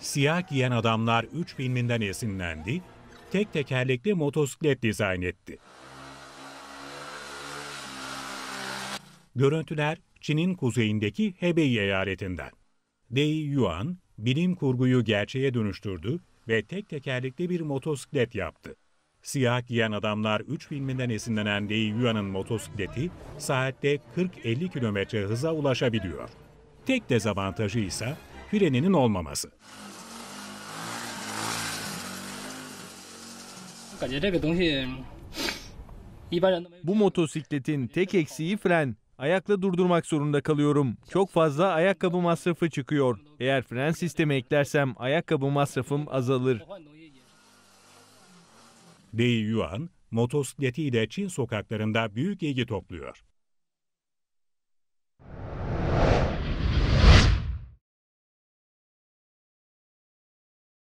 Siyah giyen adamlar 3 filminden esinlendi, tek tekerlekli motosiklet dizayn etti. Görüntüler Çin'in kuzeyindeki Hebei eyaletinden. Dei Yuan, bilim kurguyu gerçeğe dönüştürdü ve tek tekerlekli bir motosiklet yaptı. Siyah giyen adamlar 3 filminden esinlenen Dei Yuan'ın motosikleti saatte 40-50 km hıza ulaşabiliyor. Tek dezavantajı ise freninin olmaması. Bu motosikletin tek eksiği fren. Ayakla durdurmak zorunda kalıyorum. Çok fazla ayakkabı masrafı çıkıyor. Eğer fren sistemi eklersem ayakkabı masrafım azalır. Dei Yuan, motosikletiyle Çin sokaklarında büyük ilgi topluyor.